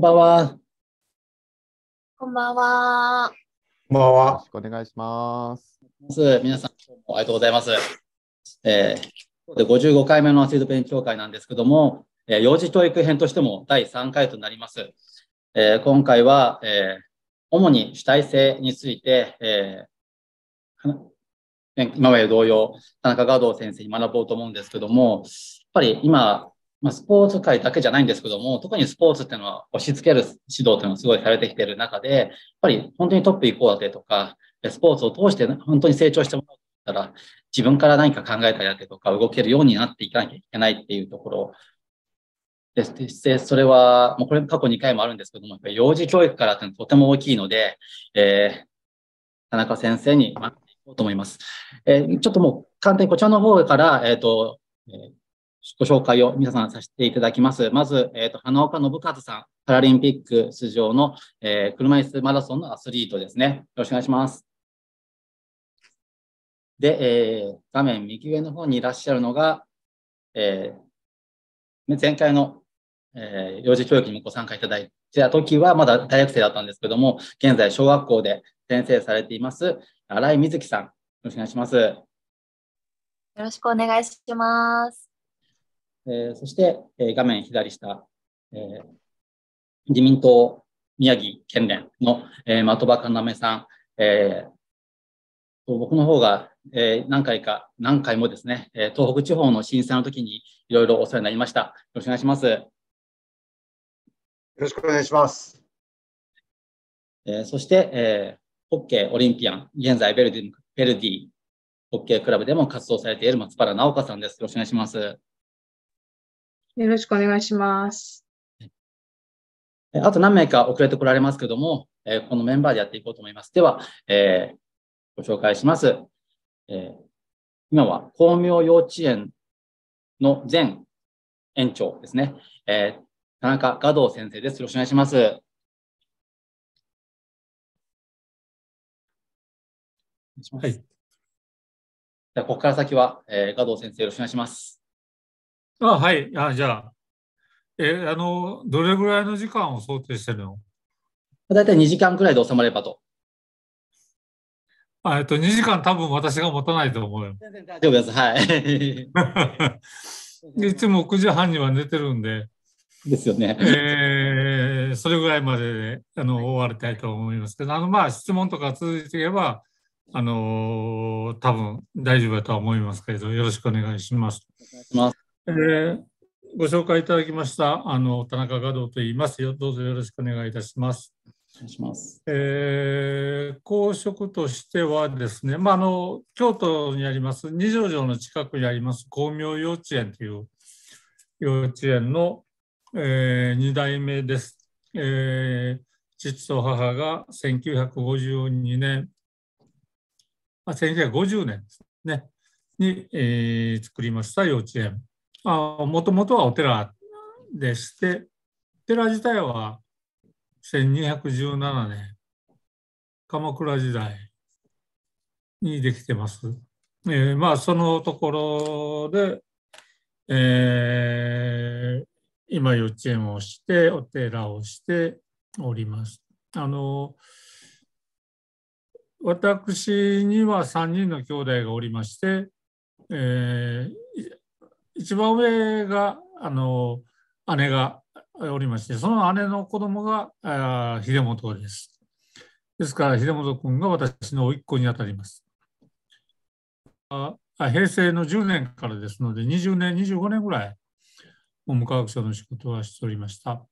こんばんは。こんばんは。こんばんは。よろしくお願いします。まず皆さん、もありがとうございます。えー、今日で55回目のアスリート勉強会なんですけども、えー、幼児教育編としても第3回となります。えー、今回は、えー、主に主体性について、えー、今まで同様、田中ガード先生に学ぼうと思うんですけども、やっぱり今、まあ、スポーツ界だけじゃないんですけども、特にスポーツっていうのは押し付ける指導っていうのはすごいされてきている中で、やっぱり本当にトップ行こうだてとか、スポーツを通して本当に成長してもらったら、自分から何か考えたりだとか、動けるようになっていかなきゃいけないっていうところです。で、それは、もうこれ過去2回もあるんですけども、幼児教育からってとても大きいので、えー、田中先生に待っていこうと思います。えー、ちょっともう簡単にこちらの方から、えっ、ー、と、えーご紹介を皆さんさせていただきます。まず、えっ、ー、と、花岡信和さん、パラリンピック出場の、えー、車椅子マラソンのアスリートですね。よろしくお願いします。で、えー、画面右上の方にいらっしゃるのが、えー、前回の、えー、幼児教育にもご参加いただいた時は、まだ大学生だったんですけども、現在小学校で先生されています、新井瑞希さん。よろしくお願いします。よろしくお願いします。えー、そして、え画面左下、え自民党宮城県連の、え的場かなめさん、え僕の方が、え何回か、何回もですね、え東北地方の震災の時にいろいろお世話になりました。よろしくお願いします。よろしくお願いします。えそして、えホッケーオリンピアン、現在ベルディ、ベルディホッケークラブでも活動されている松原直子さんです。よろしくお願いします。よろしくお願いします。あと何名か遅れてこられますけども、えこのメンバーでやっていこうと思います。では、えー、ご紹介します。えー、今は光明幼稚園の前園長ですね、えー、田中画堂先生です。よろしくお願いします。はい。じゃここから先は、えー、画堂先生、よろしくお願いします。あ、はい。あ、じゃあ、え、あの、どれぐらいの時間を想定してるのだいたい2時間くらいで収まればと。あえっと、2時間多分私が持たないと思うよ。大丈夫です。はい。いつも9時半には寝てるんで。ですよね。えー、それぐらいまであの終わりたいと思いますけど、あのまあ質問とか続いていけば、あのー、多分大丈夫だとは思いますけど、よろしくお願いします。お願いしますえー、ご紹介いただきましたあの田中賀道と言いますよ。どうぞよろしくお願いいたします。します。えー、公職としてはですね、まあの京都にあります二条城の近くにあります光明幼稚園という幼稚園の、えー、2代目です。えー、父と母が1952年、まあ、1950年ですね、に、えー、作りました幼稚園。もともとはお寺でして寺自体は1217年鎌倉時代にできてます。えー、まあそのところで、えー、今幼稚園をしてお寺をしております。あの私には3人の兄弟がおりまして、えー一番上があの姉がおりましてその姉の子供があ秀元です。ですから秀元君が私の甥っ子にあたります。あ平成の10年からですので20年25年ぐらい文部科学省の仕事はしておりました。